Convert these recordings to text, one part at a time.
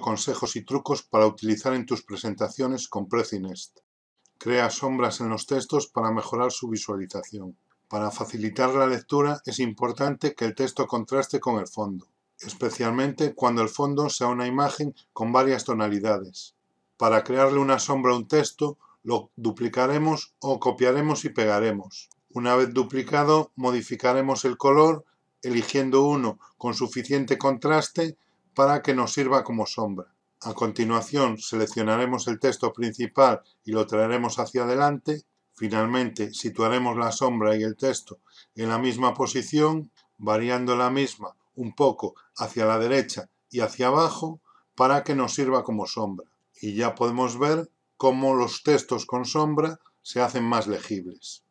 consejos y trucos para utilizar en tus presentaciones con Precinest. Crea sombras en los textos para mejorar su visualización. Para facilitar la lectura es importante que el texto contraste con el fondo, especialmente cuando el fondo sea una imagen con varias tonalidades. Para crearle una sombra a un texto, lo duplicaremos o copiaremos y pegaremos. Una vez duplicado, modificaremos el color eligiendo uno con suficiente contraste para que nos sirva como sombra. A continuación seleccionaremos el texto principal y lo traeremos hacia adelante. Finalmente situaremos la sombra y el texto en la misma posición, variando la misma un poco hacia la derecha y hacia abajo para que nos sirva como sombra. Y ya podemos ver cómo los textos con sombra se hacen más legibles.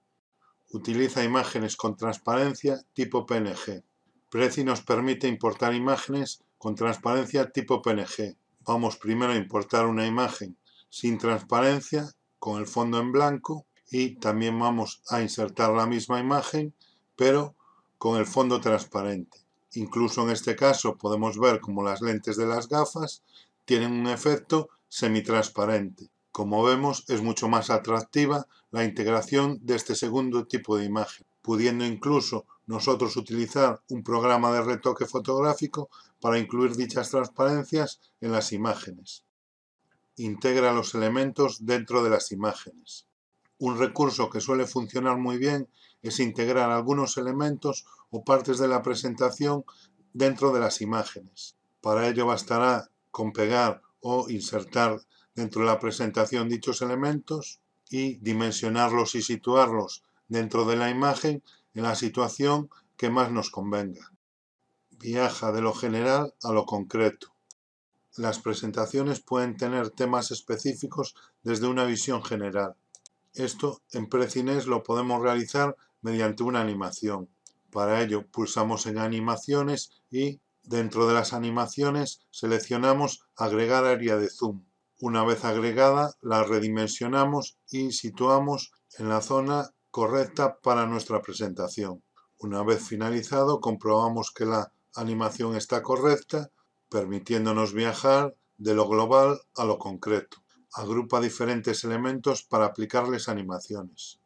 Utiliza imágenes con transparencia tipo PNG. Prezi nos permite importar imágenes con transparencia tipo PNG. Vamos primero a importar una imagen sin transparencia, con el fondo en blanco, y también vamos a insertar la misma imagen, pero con el fondo transparente. Incluso en este caso podemos ver como las lentes de las gafas tienen un efecto semitransparente. Como vemos, es mucho más atractiva la integración de este segundo tipo de imagen pudiendo incluso nosotros utilizar un programa de retoque fotográfico para incluir dichas transparencias en las imágenes. Integra los elementos dentro de las imágenes. Un recurso que suele funcionar muy bien es integrar algunos elementos o partes de la presentación dentro de las imágenes. Para ello bastará con pegar o insertar dentro de la presentación dichos elementos y dimensionarlos y situarlos dentro de la imagen en la situación que más nos convenga. Viaja de lo general a lo concreto. Las presentaciones pueden tener temas específicos desde una visión general. Esto en Precines lo podemos realizar mediante una animación. Para ello pulsamos en Animaciones y dentro de las animaciones seleccionamos Agregar área de zoom. Una vez agregada la redimensionamos y situamos en la zona correcta para nuestra presentación. Una vez finalizado comprobamos que la animación está correcta, permitiéndonos viajar de lo global a lo concreto. Agrupa diferentes elementos para aplicarles animaciones.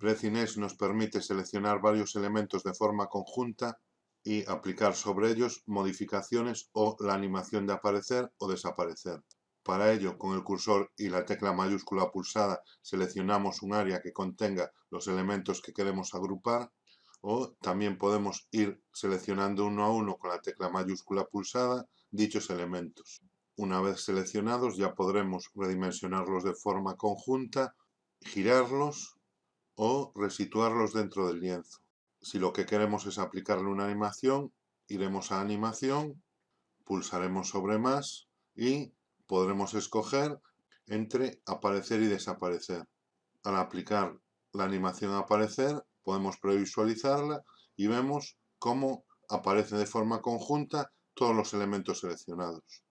Precines nos permite seleccionar varios elementos de forma conjunta y aplicar sobre ellos modificaciones o la animación de aparecer o desaparecer. Para ello, con el cursor y la tecla mayúscula pulsada seleccionamos un área que contenga los elementos que queremos agrupar o también podemos ir seleccionando uno a uno con la tecla mayúscula pulsada dichos elementos. Una vez seleccionados ya podremos redimensionarlos de forma conjunta, girarlos o resituarlos dentro del lienzo. Si lo que queremos es aplicarle una animación, iremos a animación, pulsaremos sobre más y podremos escoger entre aparecer y desaparecer. Al aplicar la animación aparecer, podemos previsualizarla y vemos cómo aparecen de forma conjunta todos los elementos seleccionados.